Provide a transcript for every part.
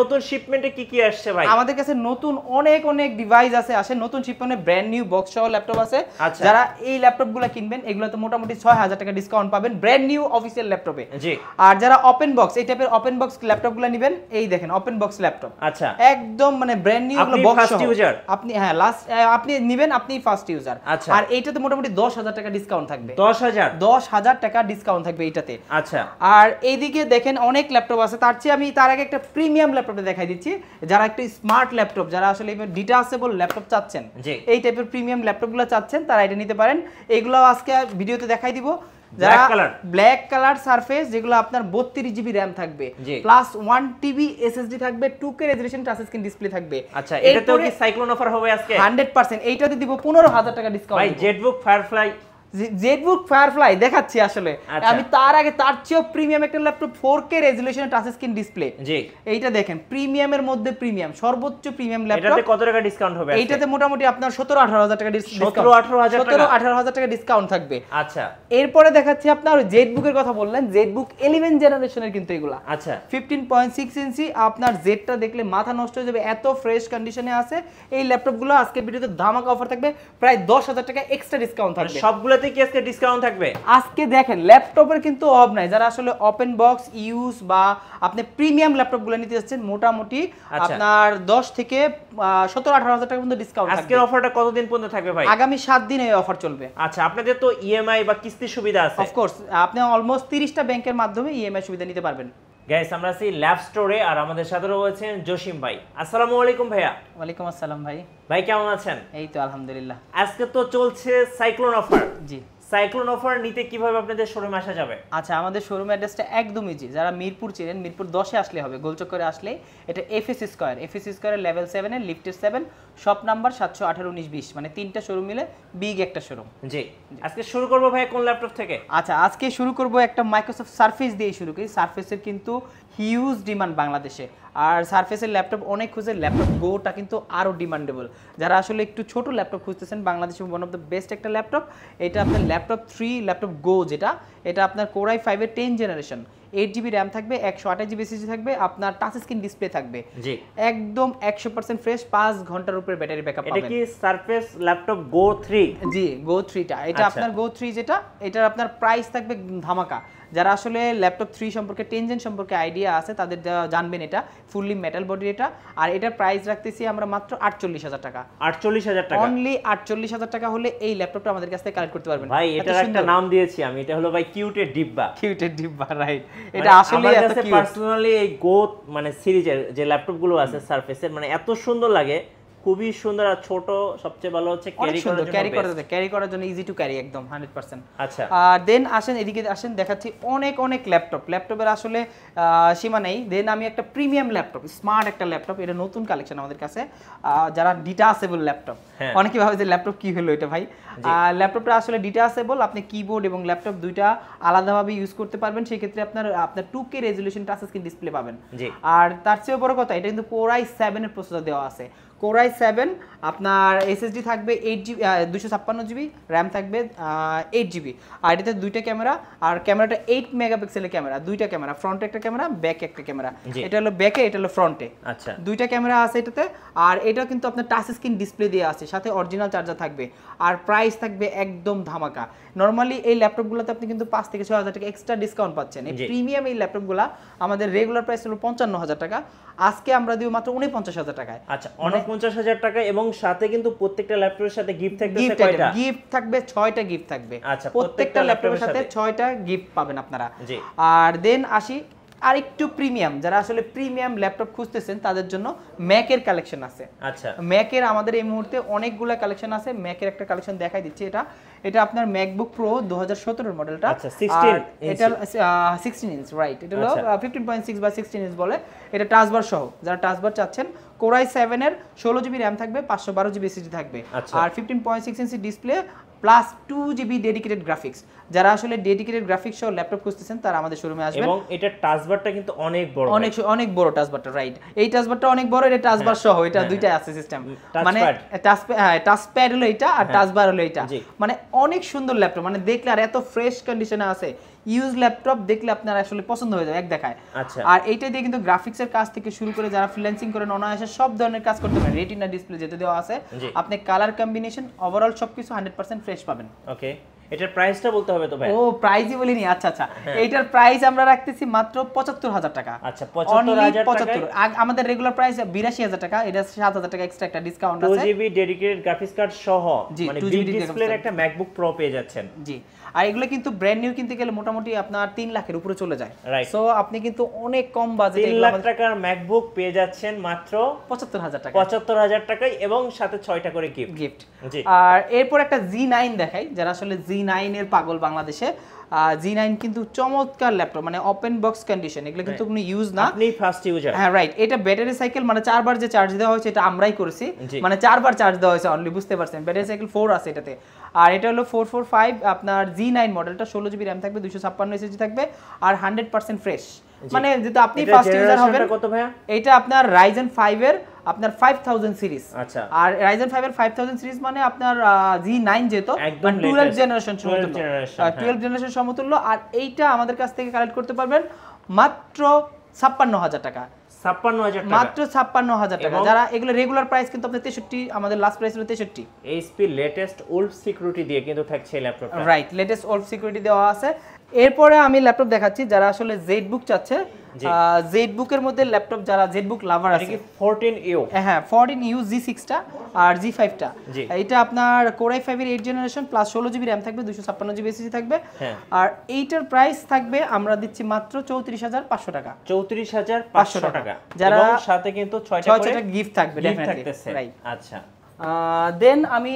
নতুন শিপমেন্টে কি কি আসছে ভাই আমাদের কাছে নতুন অনেক অনেক ডিভাইস আছে আসে নতুন শিপমেন্টে ব্র্যান্ড নিউ বক্স সহ ল্যাপটপ আছে আচ্ছা। যারা এই ল্যাপটপগুলো কিনবেন এগুলো তো মোটামুটি 6000 টাকা ডিসকাউন্ট পাবেন ব্র্যান্ড নিউ অফিশিয়াল ল্যাপটপে জি আর যারা ওপেন বক্স এই টাইপের ওপেন বক্স ল্যাপটপগুলো নেবেন এই দেখেন ওপেন বক্স ল্যাপটপ আচ্ছা একদম মানে ব্র্যান্ড নিউ গুলো বক্স ফার্স্ট ইউজার আপনি হ্যাঁ লাস্ট আপনি নেবেন আপনি ফার্স্ট ইউজার আচ্ছা আর এইটাতে মোটামুটি 10000 টাকা ডিসকাউন্ট থাকবে 10000 10000 টাকা ডিসকাউন্ট থাকবে এইটাতে আচ্ছা আর এইদিকে দেখেন অনেক ল্যাপটপ আছে তার চেয়ে আমি তার আগে একটা প্রিমিয়াম ল্যাপটপটা দেখাই দিচ্ছি যারা একটু স্মার্ট ল্যাপটপ যারা আসলে ডিটাচেবল ল্যাপটপ চাচ্ছেন এই টাইপের প্রিমিয়াম ল্যাপটপগুলো চাচ্ছেন তারা এটা নিতে পারেন এগুলো আজকে ভিডিওতে দেখাই দিব ব্ল্যাক কালার সারফেস যেগুলো আপনার বত্রিশ জিবি র্যাম থাকবে প্লাস ওয়ান টিবি এসএসডি থাকবে টু কে রেজুলেশন ডিসপ্লে থাকবে আচ্ছা এটা তো সাইক্লোন অফার হবে আজকে হান্ড্রেড পার্সেন্ট এইটাতে দিব পনেরো হাজার টাকা discount ZBook Firefly ZBook Firefly দেখাচ্ছি আসলে আচ্ছা। আমি তার আগে তার চেয়েও প্রিমিয়াম একটা laptop four K resolution touch screen display জি এইটা দেখেন প্রিমিয়ামের মধ্যে প্রিমিয়াম সর্বোচ্চ প্রিমিয়াম ল্যাপটপ এটাতে কত টাকা ডিসকাউন্ট হবে এইটাতে মোটামুটি আপনার 17 18000 টাকা ডিসকাউন্ট 17 18000 টাকা 17 18000 টাকা ডিসকাউন্ট থাকবে আচ্ছা এরপরে দেখাচ্ছি আপনার এর কথা বললেন জেটবুক 11 জেনারেশনের কিন্তু এগুলা আচ্ছা 15.6 ইঞ্চি আপনার জেটটা দেখলে মাথা নষ্ট হয়ে যাবে এত ফ্রেশ কন্ডিশনে আছে এই ল্যাপটপগুলো আজকে ভিডিওতে ধামাকা অফার থাকবে প্রায় 10000 টাকা এক্সট্রা মানে ডিসকাউন্ট থাকবে সবগুলোতে এগুলোতে কি আজকে ডিসকাউন্ট থাকবে আজকে দেখেন ল্যাপটপের কিন্তু অফ নাই যারা আসলে ওপেন বক্স ইউজ বা আপনি প্রিমিয়াম ল্যাপটপগুলো নিতে যাচ্ছেন মোটামুটি আচ্ছা। আপনার 10 থেকে 17 18000 টাকা পর্যন্ত ডিসকাউন্ট আজকের অফারটা কতদিন পর্যন্ত থাকবে ভাই আগামী 7 দিন এই অফার চলবে আচ্ছা আপনাদের তো ইএমআই e বা কিস্তির সুবিধা আছে অফকোর্স আপনি অলমোস্ট 30টা ব্যাংকের মাধ্যমে ইএমআই e সুবিধা নিতে পারবেন গ্যাস আমরা আছি ল্যাব স্টোরে আর আমাদের সাথে রয়েছেন জসিম ভাই আসসালামু আলাইকুম ভাইয়া ওয়ালাইকুম আসসালাম ভাই ভাই কেমন আছেন এই তো আলহামদুলিল্লাহ আজকে তো চলছে সাইক্লোন অফার জি সাইক্লোন অফার নিতে কিভাবে আপনাদের শোরুমে আসা যাবে আচ্ছা আমাদের শোরুম অ্যাড্রেসটা একদম ইজি যারা মিরপুর চেনেন মিরপুর দশে আসলে হবে গোলচক্করে আসলে এটা এফএস স্কোয়ার এফএস স্কোয়ারের লেভেল সেভেনের লিফটের সেভেন শপ নাম্বার সাতশো আঠারো উনিশ বিশ মানে তিনটা শোরুম মিলে বিগ একটা শোরুম জি আজকে শুরু করবো ভাই কোন ল্যাপটপ থেকে আচ্ছা আজকে শুরু করবো একটা মাইক্রোসফট সার্ফেস দিয়ে শুরু করি সার্ফেসের কিন্তু হিউজ ডিমান্ড বাংলাদেশে আর সার্ফেসের ল্যাপটপ অনেক খুঁজে ল্যাপটপ গোটা কিন্তু আরও ডিমান্ডেবল যারা আসলে একটু ছোট ল্যাপটপ খুঁজতেছেন বাংলাদেশে ওয়ান অফ দ্য বেস্ট একটা ল্যাপটপ এটা আপনার ল্যাপটপ থ্রি ল্যাপটপ গো যেটা এটা আপনার কোরাই ফাইভের ten generation eight GB RAM থাকবে একশো আঠাশ জিবি থাকবে আপনার টাচ স্ক্রিন ডিসপ্লে থাকবে জি একদম একশো পার্সেন্ট ফ্রেশ পাঁচ ঘন্টার উপরে ব্যাটারি ব্যাকআপ এটা কি সারফেস ল্যাপটপ গো থ্রি জি গো থ্রিটা এটা আচ্ছা। আপনার গো থ্রি যেটা এটার আপনার প্রাইস থাকবে ধামাকা যারা আসলে ল্যাপটপ থ্রি সম্পর্কে টেনজেন সম্পর্কে আইডিয়া আছে তাদের জানবেন এটা ফুললি মেটাল বডি এটা আর এটার প্রাইস রাখতেছি আমরা মাত্র আটচল্লিশ হাজার টাকা আটচল্লিশ হাজার টাকা অনলি আটচল্লিশ হাজার টাকা হলে এই ল্যাপটপটা আমাদের কাছ থেকে কালেক্ট করতে পারবেন ভাই এটার একটা নাম দিয়েছি আমি এটা হলো ভাই কিউটের ডিব্বা কিউটের ডিব্বা রাইট মানে এটা আসলে এত কিউট পার্সোনালি এই গো মানে সিরিজের যে ল্যাপটপগুলো আছে সারফেসের মানে এত সুন্দর লাগে খুবই সুন্দর আর ছোট সবচেয়ে ভালো হচ্ছে ক্যারি করার জন্য ক্যারি করা যায় ক্যারি করার জন্য ইজি টু ক্যারি একদম 100% আচ্ছা আর দেন আসেন এদিকে আসেন দেখাচ্ছি অনেক অনেক ল্যাপটপ ল্যাপটপের আসলে সীমা নেই দেন আমি একটা প্রিমিয়াম ল্যাপটপ স্মার্ট একটা ল্যাপটপ এটা নতুন কালেকশন আমাদের কাছে যারা ডিটাচেবল ল্যাপটপ অনেকে ভাবে যে ল্যাপটপ কি হলো এটা ভাই ল্যাপটপটা আসলে ডিটাচেবল আপনি কিবোর্ড এবং ল্যাপটপ দুইটা আলাদাভাবে ইউজ করতে পারবেন সেই ক্ষেত্রে আপনার আপনার 2K resolution touch screen display পাবেন আর তার চেয়ে বড় কথা এটা কিন্তু কোরাই 7 এর প্রসেসর দেওয়া আছে কোরাই সেভেন আপনার এসএসডি থাকবে এইট জিবি দুশো ছাপ্পান্ন জিবি র্যাম থাকবে এইট জিবি আর এটাতে দুইটা ক্যামেরা আর ক্যামেরাটা এইট মেগাপিক্সেলের ক্যামেরা দুইটা ক্যামেরা ফ্রন্টে একটা ক্যামেরা ব্যাকে একটা ক্যামেরা এটা হলো ব্যাকে এটা হলো ফ্রন্টে আচ্ছা দুইটা ক্যামেরা আছে এটাতে আর এটা কিন্তু আপনার টাচ স্ক্রিন ডিসপ্লে দিয়ে আছে সাথে অরিজিনাল চার্জার থাকবে আর প্রাইস থাকবে একদম ধামাকা নর্মালি এই ল্যাপটপগুলোতে আপনি কিন্তু পাঁচ থেকে ছয় হাজার টাকা এক্সট্রা ডিসকাউন্ট পাচ্ছেন এই প্রিমিয়াম এই ল্যাপটপগুলো আমাদের রেগুলার প্রাইস হলো পঞ্চান্ন হাজার টাকা আজকে আমরা দিব মাত্র পঞ্চাশ হাজার টাকায় আচ্ছা মানে পঞ্চাশ হাজার টাকা এবং সাথে কিন্তু প্রত্যেকটা ল্যাপটপের সাথে গিফট থাকবে কয়টা গিফট থাকবে ছয়টা গিফট থাকবে আচ্ছা প্রত্যেকটা ল্যাপটপের সাথে ছয়টা গিফট পাবেন আপনারা আর দেন আসি আর একটু প্রিমিয়াম যারা আসলে প্রিমিয়াম ল্যাপটপ খুঁজতেছেন তাদের জন্য ম্যাকের কালেকশন আছে আচ্ছা ম্যাকের আমাদের এই মুহূর্তে অনেকগুলো কালেকশন আছে ম্যাকের একটা কালেকশন দেখাই দিচ্ছি এটা এটা আপনার ম্যাকবুক প্রো 2017 এর মডেলটা আচ্ছা 16 এটা 16 ইঞ্চ রাইট এটা হলো সিক্স বা 16 ইঞ্চ বলে এটা টাচবার সহ যারা টাচবার চাচ্ছেন কোরাই সেভেনের ষোলো জিবি র্যাম থাকবে পাঁচশো বারো জিবি এসএসডি থাকবে আচ্ছা। আর fifteen point six inch display plus two GB dedicated graphics যারা আসলে ডেডিকেটেড গ্রাফিক্স সহ ল্যাপটপ খুঁজতেছেন তারা আমাদের শোরুমে আসবে এবং এটা টাচবারটা কিন্তু অনেক বড় অনেক অনেক বড় টাচবারটা রাইট এই টাচবারটা অনেক বড় এটা টাচবার হ্যাঁ। সহ এটা হ্যাঁ, দুইটা হ্যাঁ। আছে সিস্টেম মানে টাচ হ্যাঁ টাচপ্যাড হলো এটা আর টাচবার হলো এটা মানে অনেক সুন্দর ল্যাপটপ মানে দেখলে আর এত ফ্রেশ কন্ডিশনে আছে ইউজ ল্যাপটপ দেখলে আপনার আসলে পছন্দ হয়ে যাবে এক দেখায় আচ্ছা আর এইটা দিয়ে কিন্তু গ্রাফিক্সের কাজ থেকে শুরু করে যারা ফ্রিল্যান্সিং করেন অনায়াসে সব ধরনের কাজ করতে পারেন রেটিনা ডিসপ্লে যেটা দেওয়া আছে আপনি কালার কম্বিনেশন ওভারঅল সবকিছু 100% ফ্রেশ পাবেন ওকে এটার প্রাইসটা বলতে হবে তো ভাই ও প্রাইসই বলিনি আচ্ছা আচ্ছা হ্যাঁ। এটার প্রাইস আমরা রাখতেছি মাত্র 75000 টাকা আচ্ছা 75000 75 আমাদের রেগুলার প্রাইস 82000 টাকা এটা 7000 টাকা এক্সট্রা একটা ডিসকাউন্ট আছে 2GB ডেডিকেটেড গ্রাফিক্স কার্ড সহ মানে বিগ ডিসপ্লের একটা ম্যাকবুক প্রো পেয়ে যাচ্ছেন জি আর এগুলো কিন্তু ব্র্যান্ড নিউ কিনতে গেলে মোটামুটি আপনার তিন লাখের উপরে চলে যায় সো আপনি কিন্তু অনেক কম বাজেট তিন লাখ টাকার ম্যাকবুক পেয়ে যাচ্ছেন মাত্র পঁচাত্তর হাজার টাকা পঁচাত্তর হাজার টাকায় এবং সাথে ছয়টা করে গিফট গিফট আর এরপর একটা জি নাইন দেখাই যারা আসলে জি নাইনের পাগল বাংলাদেশে জি নাইন কিন্তু চমৎকার ল্যাপটপ মানে ওপেন বক্স কন্ডিশন এগুলো কিন্তু কোনো ইউজ না আপনি ফার্স্ট ইউজার হ্যাঁ রাইট এটা ব্যাটারি সাইকেল মানে চারবার যে চার্জ দেওয়া হয়েছে এটা আমরাই করেছি মানে চারবার চার্জ দেওয়া হয়েছে অনলি বুঝতে পারছেন ব্যাটারি সাইকেল ফোর আছে এটাতে আর এটা হলো ফোর ফোর ফাইভ আপনার জি নাইন মডেলটা ষোলো জিবি র্যাম থাকবে দুশো ছাপ্পান্ন এসএসজি থাকবে আর হান্ড্রেড পার্সেন্ট ফ্রেশ মানে যেহেতু আপনি ফার্স্ট ইউজার হবেন কত ভাইয়া এটা আপনার Ryzen 5 এর আপনার 5000 সিরিজ আচ্ছা আর Ryzen 5 এর 5000 সিরিজ মানে আপনার G9 যেত 12 জেনারেশন সমতুল্য 12 জেনারেশন হ্যাঁ। সমতুল্য আর এইটা আমাদের কাছ থেকে কালেক্ট করতে পারবেন মাত্র 56000 টাকা তেষট্টি আমাদের last price HP latest Wolf security দিয়ে কিন্তু থাকছে laptop right latest Wolf security দেওয়া আছে এরপরে আমি ল্যাপটপ দেখাচ্ছি যারা আসলে জেড বুক চাচ্ছে জেড বুক এর মধ্যে ল্যাপটপ যারা জেড বুক লাভার আছে 14 ইউ হ্যাঁ 14 হ্যাঁ, ইউ জি সিক্সটা আর জি টা এটা আপনার কোরাই ফাইভের এইট জেনারেশন প্লাস ষোলো জিবি র্যাম থাকবে 256 জিবি এসএসডি থাকবে হ্যাঁ। আর এইটার প্রাইস থাকবে আমরা দিচ্ছি মাত্র চৌত্রিশ হাজার পাঁচশো টাকা চৌত্রিশ হাজার পাঁচশো টাকা যারা সাথে কিন্তু করে ছয়টা গিফট থাকবে রাইট আচ্ছা দেন আমি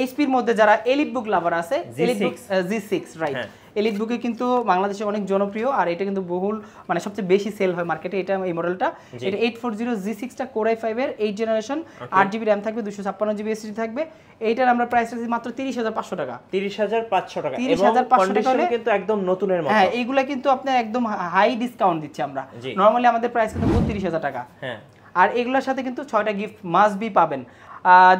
এইচপি এর মধ্যে যারা এলিট বুক লাভার আছে EliteBook G six right এলিট বুকে কিন্তু বাংলাদেশে অনেক জনপ্রিয় আর এটা কিন্তু বহুল মানে সবচেয়ে বেশি সেল হয় মার্কেটে এটা এই মডেলটা এটা এইট ফোর জিরো জি সিক্সটা কোর আই ফাইভের এইট জেনারেশন আট জিবি র্যাম থাকবে দুশো ছাপ্পান্ন জিবি এসডি থাকবে এইটার আমরা প্রাইস রাখছি মাত্র তিরিশ হাজার পাঁচশো টাকা তিরিশ হাজার পাঁচশো টাকা তিরিশ হাজার পাঁচশো টাকা কিন্তু একদম নতুনের হ্যাঁ এইগুলা কিন্তু আপনার একদম হাই ডিসকাউন্ট দিচ্ছি আমরা নর্মালি আমাদের প্রাইস কিন্তু বত্রিশ হাজার টাকা হ্যাঁ আর এগুলোর সাথে কিন্তু ছয়টা গিফট মাস্ট বি পাবেন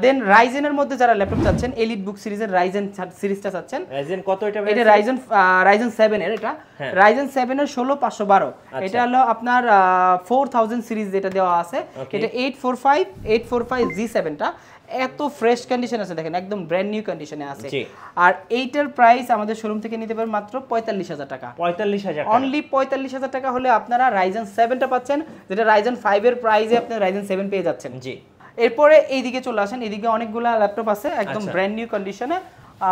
দেন রাইজেনের মধ্যে যারা ল্যাপটপ চাচ্ছেন এলিট বুক সিরিজের রাইজেন সিরিজটা চাচ্ছেন রাইজেন কত এটা এটা রাইজেন রাইজেন 7 এর এটা রাইজেন হ্যাঁ। 7 এর 16512 আচ্ছা। এটা হলো আপনার 4000 সিরিজ যেটা দেওয়া আছে এটা 845 845 G7 টা এত ফ্রেশ কন্ডিশন আছে দেখেন একদম ব্র্যান্ড নিউ কন্ডিশনে আছে আর এইটার প্রাইস আমাদের শোরুম থেকে নিতে পারেন মাত্র পঁয়তাল্লিশ হাজার টাকা পঁয়তাল্লিশ হাজার অনলি পঁয়তাল্লিশ হাজার টাকা হলে আপনারা রাইজেন সেভেনটা পাচ্ছেন যেটা রাইজেন এর প্রাইসে আপনি রাইজেন সেভেন পেয়ে যাচ্ছেন জি এরপরে এইদিকে চলে আসেন এদিকে অনেকগুলো ল্যাপটপ আছে একদম ব্র্যান্ড নিউ কন্ডিশনে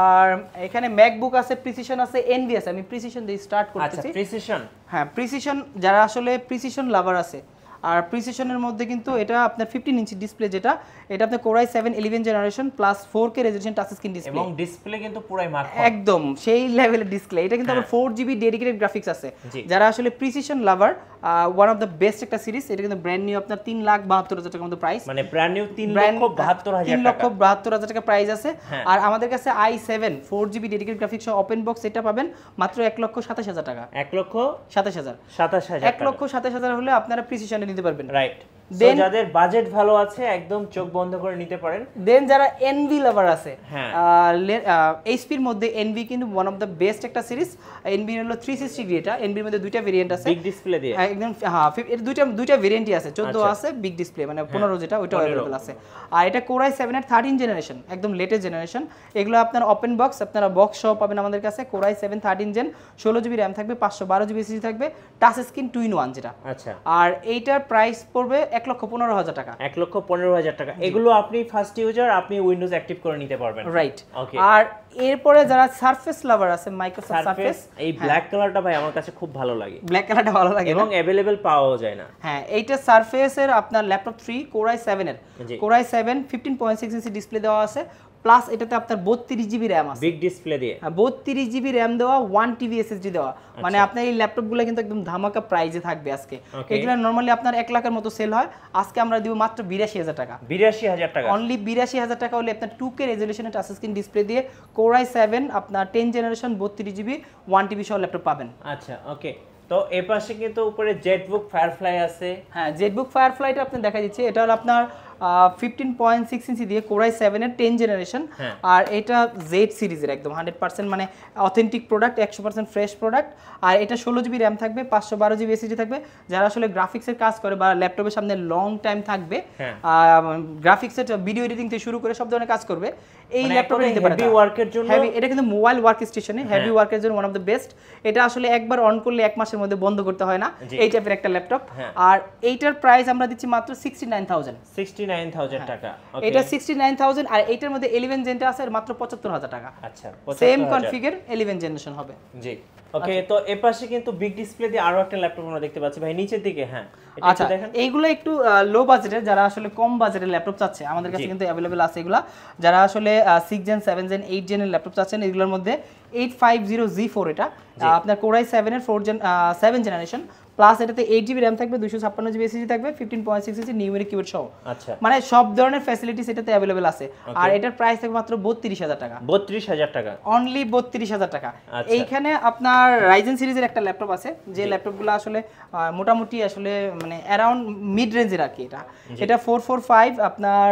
আর এখানে ম্যাকবুক আছে প্রিসিশন আছে এনভিএস আমি প্রিসিশন দিয়ে স্টার্ট আচ্ছা, করতেছি প্রিসিশন হ্যাঁ প্রিসিশন যারা আসলে প্রিসিশন লাভার আছে আর প্রিসেশনের মধ্যে কিন্তু এটা আপনার ফিফটিন ইঞ্চি ডিসপ্লে যেটা এটা আপনার core i seven eleven generation plus four K resolution touch screen display এবং ডিসপ্লে কিন্তু পুরাই একদম সেই লেভেলের ডিসপ্লে এটা কিন্তু আবার ফোর জিবি ডেডিকেটেড গ্রাফিক্স আছে যারা আসলে Precision lover one of the best একটা সিরিজ এটা কিন্তু ব্র্যান্ড নিউ আপনার তিন লাখ বাহাত্তর হাজার টাকার মতো প্রাইস মানে ব্র্যান্ড নিউ তিন লক্ষ বাহাত্তর হাজার তিন লক্ষ বাহাত্তর হাজার টাকা প্রাইস আছে হ্যাঁ। আর আমাদের কাছে I seven four GB dedicate graphics open box এটা পাবেন মাত্র এক লক্ষ সাতাশ হাজার টাকা এক লক্ষ সাতাশ হাজার সাতাশ হাজার এক লক্ষ সাতাশ হাজার হলে আপনারা প্রিসিশনের নিতে পারবেন রাইট দেন যাদের বাজেট ভালো আছে একদম চোখ বন্ধ করে নিতে পারেন দেন যারা এনভি লাভার আছে এইচপির হ্যাঁ। মধ্যে এনভি কিন্তু ওয়ান অফ দ্য বেস্ট একটা সিরিজ এনভি হলো থ্রি সিক্সটি ডিগ্রি এটা এনভির মধ্যে দুইটা ভেরিয়েন্ট আছে বিগ ডিসপ্লে দিয়ে একদম হ্যাঁ দুইটা দুইটা ভেরিয়েন্টই আছে চোদ্দ আচ্ছা। আছে বিগ ডিসপ্লে মানে হ্যাঁ, পনেরো যেটা ওইটা অ্যাভেলেবল আছে আর এটা কোরাই সেভেন এর থার্টিন জেনারেশন একদম লেটেস্ট জেনারেশন এগুলো আপনার ওপেন বক্স আপনারা বক্স সহ পাবেন আমাদের কাছে কোরাই সেভেন থার্টিন জেন ষোলো জিবি র্যাম থাকবে পাঁচশো বারো জিবি সিজি থাকবে টাচ স্ক্রিন টুইন ওয়ান যেটা আচ্ছা আর এইটার প্রাইস পড়বে এক লক্ষ পনেরো হাজার টাকা এক লক্ষ পনেরো হাজার টাকা এগুলো আপনি ফার্স্ট ইউজার আপনি উইন্ডোজ অ্যাক্টিভ করে নিতে পারবেন রাইট ওকে আর এরপরে যারা সারফেস লাভার আছে মাইক্রোসফট সারফেস এই ব্ল্যাক কালারটা ভাই আমার কাছে খুব ভালো লাগে ব্ল্যাক কালারটা ভালো লাগে এবং अवेलेबल পাওয়া যায় না হ্যাঁ এইটা সারফেসের আপনার ল্যাপটপ 3 কোরাই 7 এর কোরাই 7 15.6 ইঞ্চি ডিসপ্লে দেওয়া আছে প্লাস এটাতে আপনার বত্রিশ জিবি র্যাম আছে বিগ ডিসপ্লে দিয়ে হ্যাঁ, বত্রিশ জিবি র্যাম দেওয়া ওয়ান টিবি এসএসডি দেওয়া আচ্ছা। মানে আপনার এই ল্যাপটপগুলো কিন্তু একদম ধামাকা প্রাইজে থাকবে আজকে এগুলো নর্মালি আপনার এক লাখের মতো সেল হয় আজকে আমরা দিব মাত্র বিরাশি হাজার টাকা বিরাশি হাজার টাকা অনলি বিরাশি হাজার টাকা হলে আপনার টু কে রেজলিউশনের টাচ স্ক্রিন ডিসপ্লে দিয়ে কোরাই সেভেন আপনার টেন জেনারেশন বত্রিশ জিবি ওয়ান টিবি সহ ল্যাপটপ পাবেন আচ্ছা ওকে তো এর পাশে কিন্তু উপরে জেটবুক ফায়ারফ্লাই আছে হ্যাঁ জেটবুক ফায়ারফ্লাইটা আপনি দেখা দিচ্ছে এটা হলো আপনার হ্যাঁ। মানে ষোলো থাকবে পাঁচশো বারো জিবি এসিডি থাকবে যারা আসলে গ্রাফিক্সের ভিডিও এডিটিং থেকে শুরু করে সব ধরনের কাজ করবে এই ল্যাপটপটা মানে নিতে জন্য এটা কিন্তু মোবাইল ওয়ার্ক স্টেশনে হেভি ওয়ার্কের জন্য ওয়ান বেস্ট এটা আসলে একবার অন করলে এক মাসের মধ্যে বন্ধ করতে হয় না এই টাইপের একটা ল্যাপটপ আর এইটার প্রাইস আমরা দিচ্ছি মাত্র সিক্সটি নাইন থাউজেন্ড সিক্সটি 69000 হ্যাঁ। টাকা এটা 69000 আর এটার মধ্যে 11 জেনটা আছে আর মাত্র 75000 টাকা আচ্ছা সেম কনফিগার 11 জেনারেশন হবে জি ওকে আচ্ছা। তো এর পাশে কিন্তু বিগ ডিসপ্লে দিয়ে আরো একটা ল্যাপটপ আমরা দেখতে পাচ্ছি ভাই নিচের দিকে হ্যাঁ আচ্ছা এইগুলো একটু লো বাজেটের যারা আসলে কম বাজেটের ল্যাপটপ চাচ্ছে আমাদের কাছে কিন্তু অ্যাভেলেবেল আছে এগুলা যারা আসলে six gen seven gen eight জেনের ল্যাপটপ চাচ্ছেন এগুলোর মধ্যে eight five zero G four এটা আপনার কোরাই সেভেনের four gen seven generation plus এটাতে এইট জিবি র্যাম থাকবে দুশো ছাপ্পান্ন জিবি এসএসডি থাকবে fifteen point six AC numeric keyboard সহ আচ্ছা মানে সব ধরনের ফ্যাসিলিটিস এটাতে অ্যাভেলেবেল আছে আর এটার প্রাইস থাকবে মাত্র বত্রিশ হাজার টাকা বত্রিশ হাজার টাকা অনলি বত্রিশ হাজার টাকা আচ্ছা। এইখানে আপনার রাইজেন সিরিজের একটা ল্যাপটপ আছে যে ল্যাপটপগুলো আসলে মোটামুটি আসলে মানে অ্যারাউন্ড মিড রেঞ্জের আর কি এটা এটা ফোর ফোর ফাইভ আপনার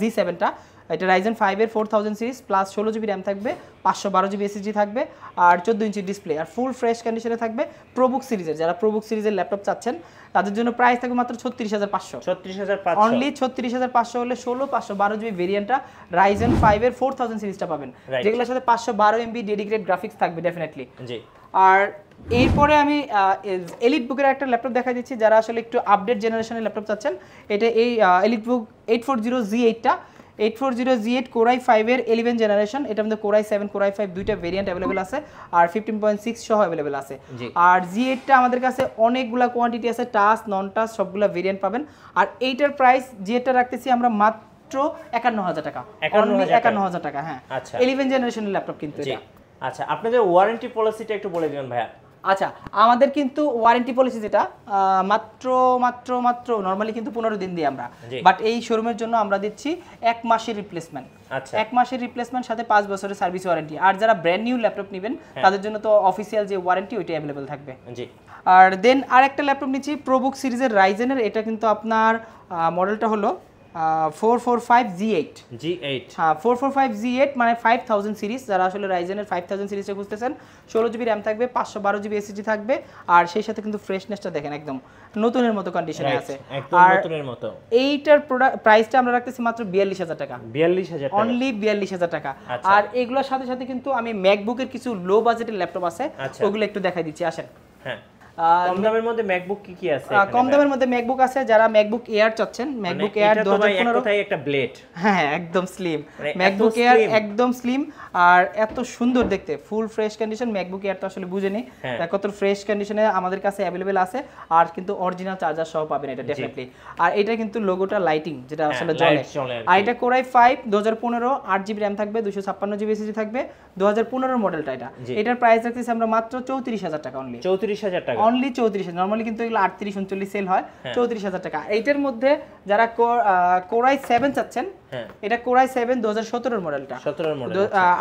জি সেভেনটা এটা রাইজেন ফাইভের ফোর থাউজেন্ড সিরিজ প্লাস ষোলো জিবি র্যাম থাকবে পাঁচশো বারো জিবি এসএসজি থাকবে আর চোদ্দো ইঞ্চি ডিসপ্লে আর ফুল ফ্রেশ কন্ডিশনে থাকবে প্রবুক সিরিজের যারা প্রবুক সিরিজের ল্যাপটপ চাচ্ছেন তাদের জন্য প্রাইস থাকবে মাত্র ছত্রিশ হাজার পাঁচশো ছত্রিশ হাজার অনলি ছত্রিশ হাজার পাঁচশো হলে ষোলো পাঁচশো বারো জিবি ভেরিয়েন্টটা রাইজেন ফাইভের ফোর থাউজেন্ড সিরিজটা পাবেন যেগুলোর সাথে পাঁচশো বারো এমবি ডেডিকেটেড গ্রাফিক্স থাকবে ডেফিনেটলি আর এরপরে আমি এলিট বুকের একটা ল্যাপটপ দেখা দিচ্ছি যারা আসলে একটু আপডেট জেনারেশনের ল্যাপটপ চাচ্ছেন এটা এই EliteBook eight four zero G এইটটা eight four zero G eight core i ফাইভের ইলেভেন জেনারেশন এটার মধ্যে কোরাই সেভেন কোরাই ফাইভ দুইটা ভেরিয়েন্ট অ্যাভেলেবেল আছে আর ফিফটিন পয়েন্ট সিক্স সহ অ্যাভেলেবেল আছে আর জি এইটটা আমাদের কাছে অনেকগুলা কোয়ান্টিটি আছে টাচ নন টাচ সবগুলো ভেরিয়েন্ট পাবেন আর এইটার প্রাইস জি এইটটা রাখতেছি আমরা মাত্র একান্ন হাজার টাকা একান্ন হাজার টাকা হ্যাঁ ইলেভেন জেনারেশনের ল্যাপটপ কিন্তু আচ্ছা আপনাদের ওয়ারেন্টি পলিসিটা একটু বলে দিবেন ভাইয়া আচ্ছা আমাদের কিন্তু ওয়ারেন্টি পলিসি যেটা মাত্র মাত্র মাত্র নর্মালি কিন্তু পনেরো দিন দিই আমরা বাট এই শোরুমের জন্য আমরা দিচ্ছি এক মাসের রিপ্লেসমেন্ট আচ্ছা। এক মাসের রিপ্লেসমেন্ট সাথে পাঁচ বছরের সার্ভিস ওয়ারেন্টি আর যারা ব্র্যান্ড নিউ ল্যাপটপ নেবেন হ্যাঁ। তাদের জন্য তো অফিসিয়াল যে ওয়ারেন্টি ওইটা অ্যাভেলেবেল থাকবে আর দেন আর একটা ল্যাপটপ নিচ্ছি প্রোবুক সিরিজের রাইজেনের এটা কিন্তু আপনার মডেলটা হলো 445G8 G8 হ্যাঁ মানে সিরিজ যারা আসলে জিবি র্যাম থাকবে জিবি থাকবে আর সেই সাথে কিন্তু দেখেন একদম নতুনের মতো আছে আর প্রাইসটা আমরা রাখতেছি মাত্র টাকা অনলি টাকা আচ্ছা। আর এগুলোর সাথে সাথে কিন্তু আমি ম্যাকবুকের কিছু লো বাজেটের ল্যাপটপ আছে আচ্ছা। ওগুলো একটু দেখাই দিচ্ছি আসেন হ্যাঁ কম দামের মধ্যে ম্যাকবুক কি কি আছে কম দামের মধ্যে ম্যাকবুক আছে যারা ম্যাকবুক এয়ার চাচ্ছেন ম্যাকবুক এয়ার 2015 একটা ব্লেড হ্যাঁ, হ্যাঁ একদম স্লিম ম্যাকবুক এয়ার একদম স্লিম আর এত সুন্দর দেখতে full fresh condition MacBook Air তো আসলে কত ফ্রেশ কন্ডিশনে আমাদের কাছে আছে আর কিন্তু অরিজিনাল চার্জার সহ পাবেন এটা ডেফিনেটলি আর এটা কিন্তু লোগোটা লাইটিং যেটা হ্যাঁ, আসলে জ্বলে আর এটা কোরাই 5 2015 জিবি র্যাম থাকবে 256GB SSD থাকবে 2015 এর মডেলটা এটা এটার প্রাইস রাখতেছি আমরা মাত্র 34000 টাকা অনলি 34000 টাকা অনলি চৌত্রিশ হাজার নর্মালি কিন্তু এগুলো আটত্রিশ উনচল্লিশ সেল হয় হ্যাঁ। চৌত্রিশ হাজার টাকা এইটার মধ্যে যারা কোরাই সেভেন চাচ্ছেন হ্যাঁ। এটা কোরাই সেভেন দু আচ্ছা। হাজার সতেরোর মডেলটা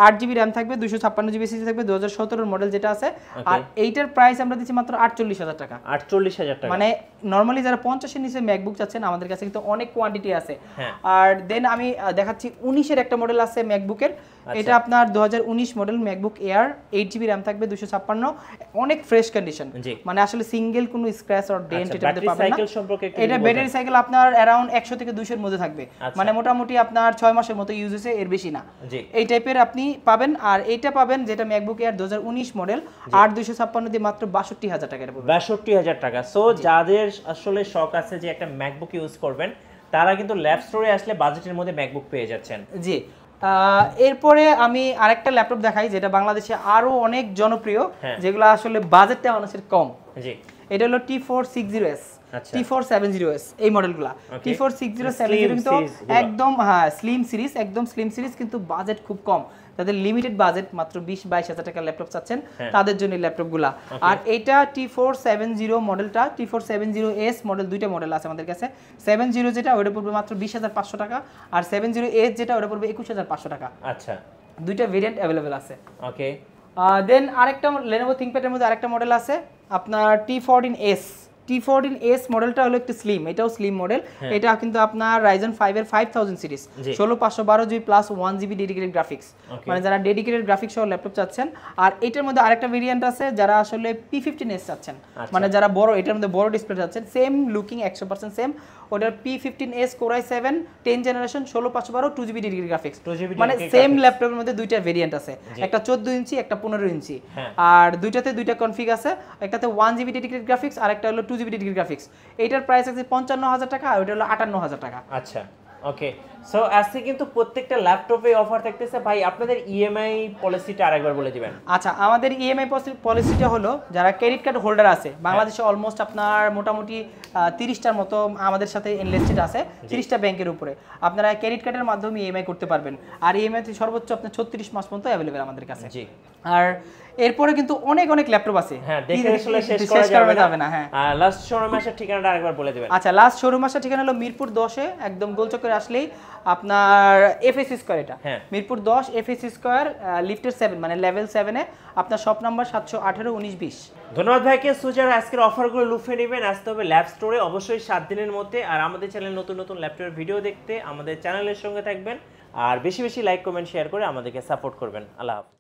আট জিবি র্যাম থাকবে দুশো ছাপ্পান্ন জিবি সিসি থাকবে দু হাজার সতেরোর মডেল যেটা আছে আর এইটার প্রাইস আমরা দিচ্ছি মাত্র আটচল্লিশ হাজার টাকা আটচল্লিশ হাজার টাকা মানে নর্মালি যারা পঞ্চাশের নিচে ম্যাকবুক চাচ্ছেন আমাদের কাছে কিন্তু অনেক কোয়ান্টিটি আছে হ্যাঁ। আর দেন আমি দেখাচ্ছি উনিশের একটা মডেল আছে ম্যাকবুকের আচ্ছা। এটা আপনার দু হাজার উনিশ model MacBook Air eight GB RAM থাকবে দুশো ছাপ্পান্ন অনেক ফ্রেশ কন্ডিশন মানে আসলে সিঙ্গেল কোনো স্ক্র্যাচ অর ডেন্ট এটা ব্যাটারি সাইকেল আপনার অ্যারাউন্ড একশো থেকে দুশোর মধ্যে থাকবে আচ্ছা। মানে মোটামুটি আপনার ছয় মাসের মতো ইউজ হয়েছে এর বেশি না এই টাইপের আপনি পাবেন আর এইটা পাবেন যেটা ম্যাকবুক এয়ার দু মডেল আট দুইশো ছাপ্পান্ন দিয়ে মাত্র বাষট্টি হাজার টাকা বাষট্টি হাজার টাকা সো যাদের আসলে শখ আছে যে একটা ম্যাকবুক ইউজ করবেন তারা কিন্তু ল্যাপ স্টোরে আসলে বাজেটের মধ্যে ম্যাকবুক পেয়ে যাচ্ছেন জি এরপরে আমি আরেকটা ল্যাপটপ দেখাই যেটা বাংলাদেশে আরও অনেক জনপ্রিয় হ্যাঁ। যেগুলো আসলে বাজেটটা মানুষের কম জি এটা হলো T four six zero S T four seven zero S এই মডেলগুলো T four six zero seven zero কিন্তু একদম হ্যাঁ স্লিম সিরিজ একদম স্লিম সিরিজ কিন্তু বাজেট খুব কম তাদের লিমিটেড বাজেট মাত্র বিশ বাইশ হাজার টাকার ল্যাপটপ চাচ্ছেন হ্যাঁ। তাদের জন্য ল্যাপটপগুলা আর এটা টি ফোর সেভেন জিরো মডেলটা T four seven zero S model দুইটা মডেল আছে আমাদের কাছে সেভেন জিরো যেটা ওটা পড়বে মাত্র বিশ হাজার পাঁচশো টাকা আর সেভেন জিরো এস যেটা ওটা পড়বে একুশ হাজার পাঁচশো টাকা আচ্ছা দুইটা ভেরিয়েন্ট অ্যাভেলেবেল আছে ওকে দেন আরেকটা লেনোভো থিংপ্যাডের মধ্যে আরেকটা মডেল আছে अपना T fourteen S T fourteen S মডেলটা হলো একটু স্লিম এটাও স্লিম হ্যাঁ। মডেল এটা কিন্তু আপনার রাইজন ফাইভ এর ফাইভ থাউজেন্ড সিরিজ ষোলো পাঁচশো বারো GB plus one GB dedicated graphics মানে যারা ডেডিকেটেড গ্রাফিক্স সহ ল্যাপটপ চাচ্ছেন আর এটার মধ্যে আরেকটা ভেরিয়েন্ট আছে যারা আসলে পি ফিফটিন এস চাচ্ছেন আচ্ছা। মানে যারা বড় এটার মধ্যে বড় ডিসপ্লে চাচ্ছেন সেম লুকিং একশো পার্সেন্ট সেম ওটার P fifteen S core i seven ten generation ষোলো পাঁচশো বারো টু জিবি ডেডিকেটেড গ্রাফিক্স মানে সেম ল্যাপটপের মধ্যে দুইটা ভেরিয়েন্ট আছে একটা চোদ্দ ইঞ্চি একটা পনেরো ইঞ্চি হ্যাঁ। আর দুইটাতে দুইটা কনফিগ আছে একটাতে ওয়ান জিবি ডেডিকেটেড গ্রাফিক্স আর একটা হলো টু জিবি ডিগ্রি গ্রাফিক্স এটার প্রাইস আছে পঞ্চান্ন হাজার টাকা আর ওইটা হলো আটান্ন হাজার টাকা আচ্ছা ওকে সো আজকে কিন্তু প্রত্যেকটা ল্যাপটপে অফার থাকতেছে ভাই আপনাদের ইএমআই e পলিসিটা আরেকবার বলে দিবেন আচ্ছা আমাদের ইএমআই e পলিসিটা হলো যারা ক্রেডিট কার্ড হোল্ডার আছে হ্যাঁ। বাংলাদেশে অলমোস্ট আপনার মোটামুটি তিরিশটার মতো আমাদের সাথে ইনলিস্টেড আছে তিরিশটা ব্যাংকের উপরে আপনারা ক্রেডিট কার্ডের মাধ্যমে ইএমআই e করতে পারবেন আর ইএমআই সর্বোচ্চ আপনার ছত্রিশ মাস পর্যন্ত অ্যাভেলেবেল আমাদের কাছে জি আর এরপরে কিন্তু অনেক অনেক ল্যাপটপ আছে হ্যাঁ দেখে আসলে শেষ করা যাবে না হ্যাঁ লাস্ট শোরুম আসার ঠিকানাটা আরেকবার বলে দিবেন আচ্ছা লাস্ট শোরুম আসার ঠিকানা হলো মিরপুর 10 এ একদম গোলচক্র স্কোয়ার আসলেই আপনার এফএসি স্কোয়ার এটা হ্যাঁ। মিরপুর দশ এফএসি স্কোয়ার লিফটের সেভেন মানে লেভেল সেভেনে আপনার সব নাম্বার সাতশো আঠেরো উনিশ বিশ ধন্যবাদ ভাইকে সুজার আজকের অফারগুলো লুফে নেবেন আসতে হবে ল্যাব স্টোরে অবশ্যই সাত দিনের মধ্যে আর আমাদের চ্যানেল নতুন নতুন ল্যাপটপের ভিডিও দেখতে আমাদের চ্যানেলের সঙ্গে থাকবেন আর বেশি বেশি লাইক কমেন্ট শেয়ার করে আমাদেরকে সাপোর্ট করবেন আল্লাহ হাফিজ